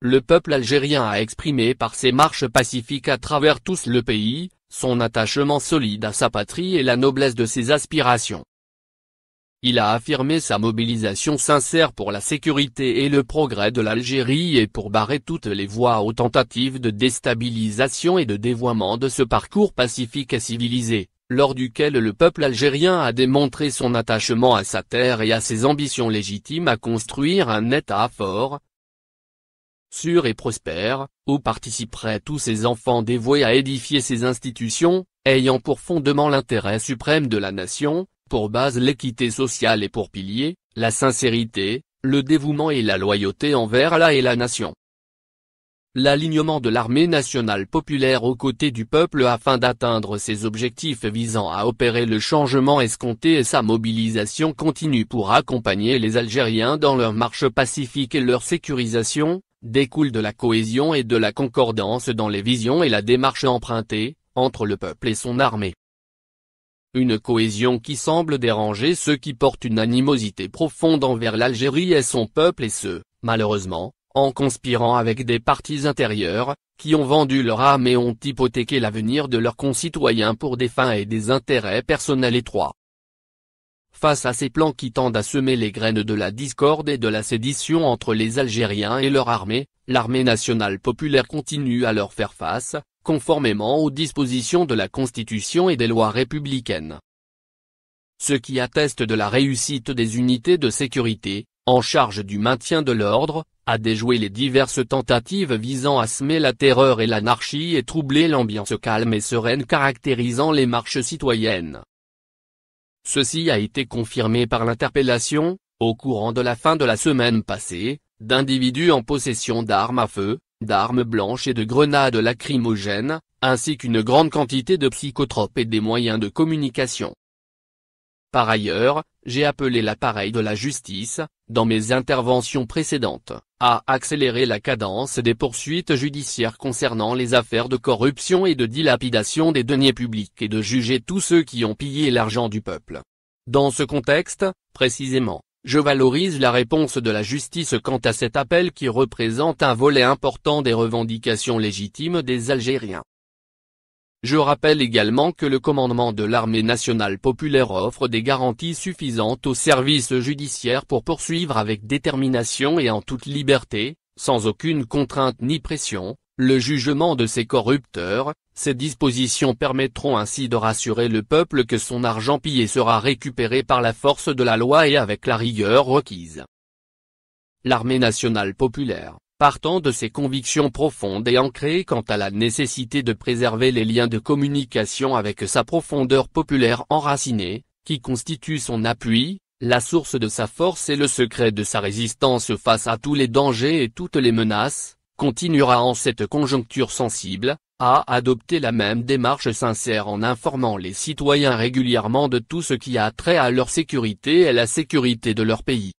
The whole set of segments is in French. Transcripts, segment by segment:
Le peuple algérien a exprimé par ses marches pacifiques à travers tous le pays, son attachement solide à sa patrie et la noblesse de ses aspirations. Il a affirmé sa mobilisation sincère pour la sécurité et le progrès de l'Algérie et pour barrer toutes les voies aux tentatives de déstabilisation et de dévoiement de ce parcours pacifique et civilisé, lors duquel le peuple algérien a démontré son attachement à sa terre et à ses ambitions légitimes à construire un État fort, sûr et prospère, où participeraient tous ces enfants dévoués à édifier ces institutions, ayant pour fondement l'intérêt suprême de la nation, pour base l'équité sociale et pour pilier, la sincérité, le dévouement et la loyauté envers la et la nation. L'alignement de l'armée nationale populaire aux côtés du peuple afin d'atteindre ses objectifs visant à opérer le changement escompté et sa mobilisation continue pour accompagner les Algériens dans leur marche pacifique et leur sécurisation, découle de la cohésion et de la concordance dans les visions et la démarche empruntée, entre le peuple et son armée. Une cohésion qui semble déranger ceux qui portent une animosité profonde envers l'Algérie et son peuple et ceux, malheureusement, en conspirant avec des partis intérieurs, qui ont vendu leur âme et ont hypothéqué l'avenir de leurs concitoyens pour des fins et des intérêts personnels étroits face à ces plans qui tendent à semer les graines de la discorde et de la sédition entre les Algériens et leur armée, l'armée nationale populaire continue à leur faire face, conformément aux dispositions de la Constitution et des lois républicaines. Ce qui atteste de la réussite des unités de sécurité, en charge du maintien de l'ordre, à déjouer les diverses tentatives visant à semer la terreur et l'anarchie et troubler l'ambiance calme et sereine caractérisant les marches citoyennes. Ceci a été confirmé par l'interpellation, au courant de la fin de la semaine passée, d'individus en possession d'armes à feu, d'armes blanches et de grenades lacrymogènes, ainsi qu'une grande quantité de psychotropes et des moyens de communication. Par ailleurs, j'ai appelé l'appareil de la justice, dans mes interventions précédentes, à accélérer la cadence des poursuites judiciaires concernant les affaires de corruption et de dilapidation des deniers publics et de juger tous ceux qui ont pillé l'argent du peuple. Dans ce contexte, précisément, je valorise la réponse de la justice quant à cet appel qui représente un volet important des revendications légitimes des Algériens. Je rappelle également que le commandement de l'armée nationale populaire offre des garanties suffisantes aux services judiciaires pour poursuivre avec détermination et en toute liberté, sans aucune contrainte ni pression, le jugement de ces corrupteurs, ces dispositions permettront ainsi de rassurer le peuple que son argent pillé sera récupéré par la force de la loi et avec la rigueur requise. L'armée nationale populaire Partant de ses convictions profondes et ancrées quant à la nécessité de préserver les liens de communication avec sa profondeur populaire enracinée, qui constitue son appui, la source de sa force et le secret de sa résistance face à tous les dangers et toutes les menaces, continuera en cette conjoncture sensible, à adopter la même démarche sincère en informant les citoyens régulièrement de tout ce qui a trait à leur sécurité et la sécurité de leur pays.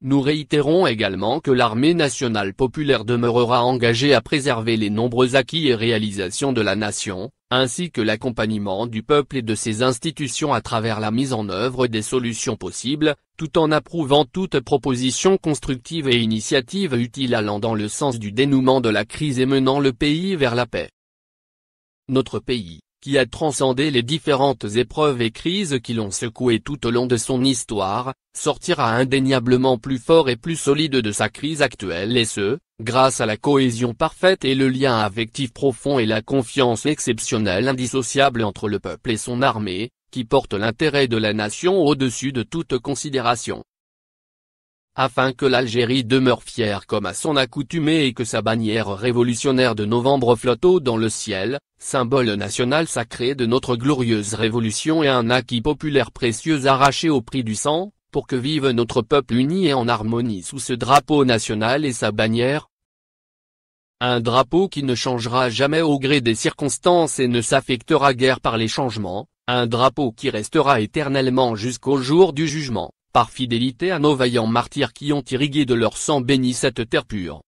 Nous réitérons également que l'armée nationale populaire demeurera engagée à préserver les nombreux acquis et réalisations de la nation, ainsi que l'accompagnement du peuple et de ses institutions à travers la mise en œuvre des solutions possibles, tout en approuvant toute proposition constructive et initiative utile allant dans le sens du dénouement de la crise et menant le pays vers la paix. Notre pays, qui a transcendé les différentes épreuves et crises qui l'ont secoué tout au long de son histoire, sortira indéniablement plus fort et plus solide de sa crise actuelle et ce, grâce à la cohésion parfaite et le lien affectif profond et la confiance exceptionnelle indissociable entre le peuple et son armée, qui porte l'intérêt de la nation au-dessus de toute considération afin que l'Algérie demeure fière comme à son accoutumée et que sa bannière révolutionnaire de novembre flotte haut dans le ciel, symbole national sacré de notre glorieuse révolution et un acquis populaire précieux arraché au prix du sang, pour que vive notre peuple uni et en harmonie sous ce drapeau national et sa bannière. Un drapeau qui ne changera jamais au gré des circonstances et ne s'affectera guère par les changements, un drapeau qui restera éternellement jusqu'au jour du jugement par fidélité à nos vaillants martyrs qui ont irrigué de leur sang béni cette terre pure.